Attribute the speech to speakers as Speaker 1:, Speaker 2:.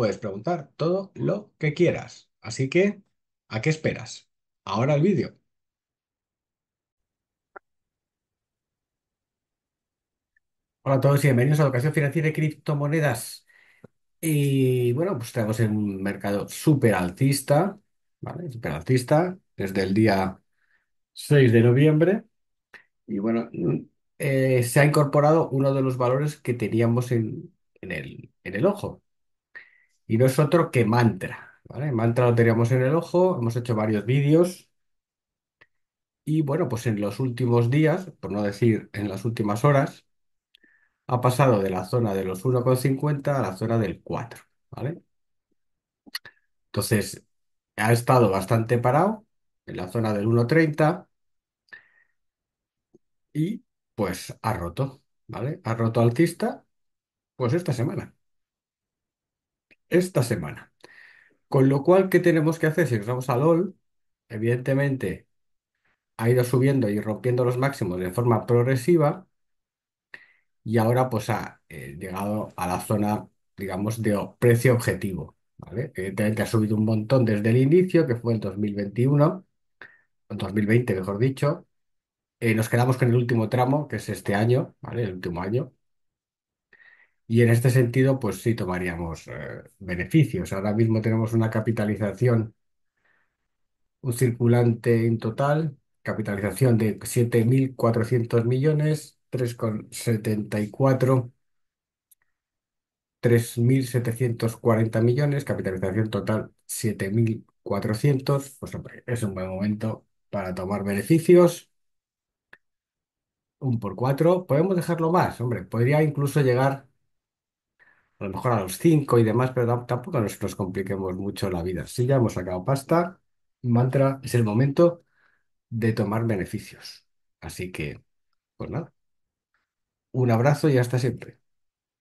Speaker 1: puedes preguntar todo lo que quieras. Así que, ¿a qué esperas? Ahora el vídeo. Hola a todos y bienvenidos a la ocasión Financiera de Criptomonedas. Y bueno, pues estamos en un mercado súper altista, ¿vale? Súper altista desde el día 6 de noviembre. Y bueno, eh, se ha incorporado uno de los valores que teníamos en, el, en el ojo, y no es otro que Mantra, ¿vale? Mantra lo teníamos en el ojo, hemos hecho varios vídeos. Y bueno, pues en los últimos días, por no decir en las últimas horas, ha pasado de la zona de los 1,50 a la zona del 4, ¿vale? Entonces, ha estado bastante parado en la zona del 1,30 y pues ha roto, ¿vale? Ha roto altista, pues esta semana esta semana. Con lo cual, ¿qué tenemos que hacer si nos vamos a LOL? Evidentemente, ha ido subiendo y rompiendo los máximos de forma progresiva y ahora pues ha eh, llegado a la zona, digamos, de precio objetivo. ¿vale? Evidentemente ha subido un montón desde el inicio, que fue en 2021, en 2020, mejor dicho. Eh, nos quedamos con el último tramo, que es este año, ¿vale? El último año, y en este sentido, pues sí tomaríamos eh, beneficios. Ahora mismo tenemos una capitalización, un circulante en total, capitalización de 7.400 millones, 3,74, 3.740 millones, capitalización total 7.400. Pues hombre, es un buen momento para tomar beneficios. Un por cuatro. Podemos dejarlo más, hombre. Podría incluso llegar a lo mejor a los cinco y demás, pero tampoco nos, nos compliquemos mucho la vida. Si ya hemos sacado pasta, mantra, es el momento de tomar beneficios. Así que, pues nada, un abrazo y hasta siempre.